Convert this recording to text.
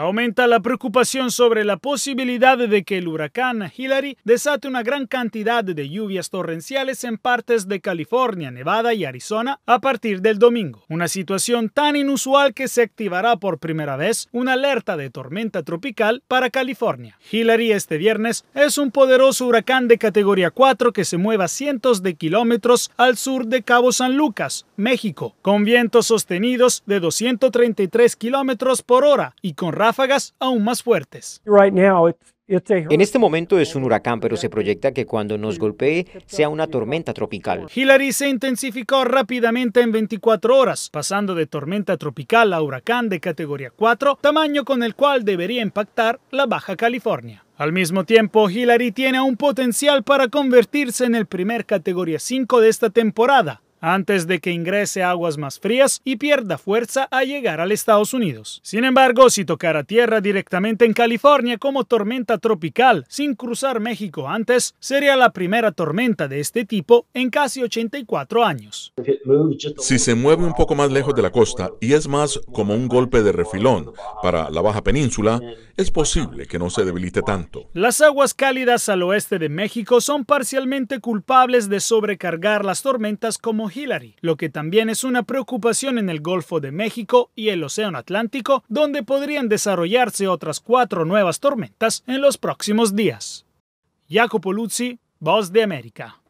Aumenta la preocupación sobre la posibilidad de que el huracán Hillary desate una gran cantidad de lluvias torrenciales en partes de California, Nevada y Arizona a partir del domingo. Una situación tan inusual que se activará por primera vez una alerta de tormenta tropical para California. Hillary este viernes es un poderoso huracán de categoría 4 que se mueve a cientos de kilómetros al sur de Cabo San Lucas, México, con vientos sostenidos de 233 kilómetros por hora y con ráfagas aún más fuertes. En este momento es un huracán, pero se proyecta que cuando nos golpee sea una tormenta tropical. Hillary se intensificó rápidamente en 24 horas, pasando de tormenta tropical a huracán de categoría 4, tamaño con el cual debería impactar la Baja California. Al mismo tiempo, Hillary tiene un potencial para convertirse en el primer categoría 5 de esta temporada, antes de que ingrese a aguas más frías y pierda fuerza a llegar al Estados Unidos. Sin embargo, si tocara tierra directamente en California como tormenta tropical sin cruzar México antes, sería la primera tormenta de este tipo en casi 84 años. Si se mueve un poco más lejos de la costa y es más como un golpe de refilón para la Baja Península, es posible que no se debilite tanto. Las aguas cálidas al oeste de México son parcialmente culpables de sobrecargar las tormentas como Hillary, lo que también es una preocupación en el Golfo de México y el Océano Atlántico, donde podrían desarrollarse otras cuatro nuevas tormentas en los próximos días. Jacopo Luzzi, Voz de América.